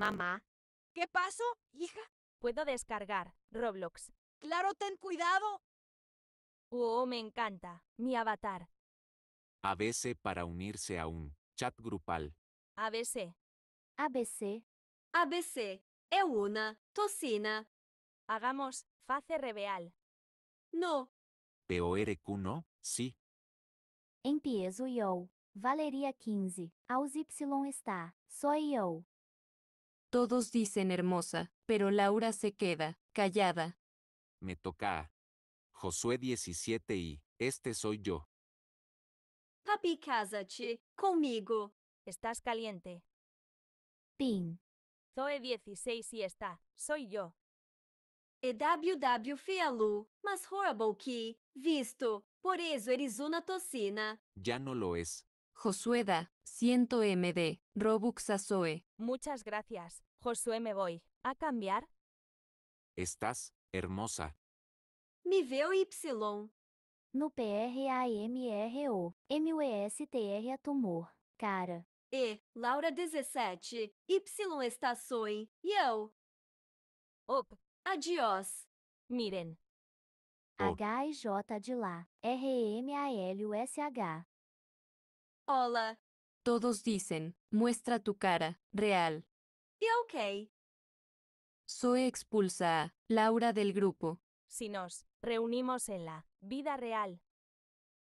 Mamá. ¿Qué pasó, hija? Puedo descargar Roblox. Claro, ten cuidado. Oh, me encanta. Mi avatar. ABC para unirse a un chat grupal. ABC. ABC. ABC. E una tocina. Hagamos face reveal. No. PORQ no, sí. Empiezo yo. E Valeria 15. Aos Y está. Soy yo. Todos dicen hermosa, pero Laura se queda, callada. Me toca. Josué 17 y, este soy yo. Papi, cásate, conmigo. Estás caliente. Pin. Zoe 16 y está, soy yo. EWW Fialu, más horrible que, visto, por eso eres una tocina. Ya no lo es. Josueda, 100 MD, Robux a Zoe. Muchas gracias. Josué, me voy. ¿A cambiar? Estás, hermosa. Me veu Y. No PRAMRO, MUSTR tumor cara. E, Laura 17, Y está soy, e eu. Op. Adiós. Miren. h j de lá, r m a l u s h Hola. Todos dicen, muestra tu cara, real. Soy expulsa a Laura del grupo. Si nos reunimos en la vida real,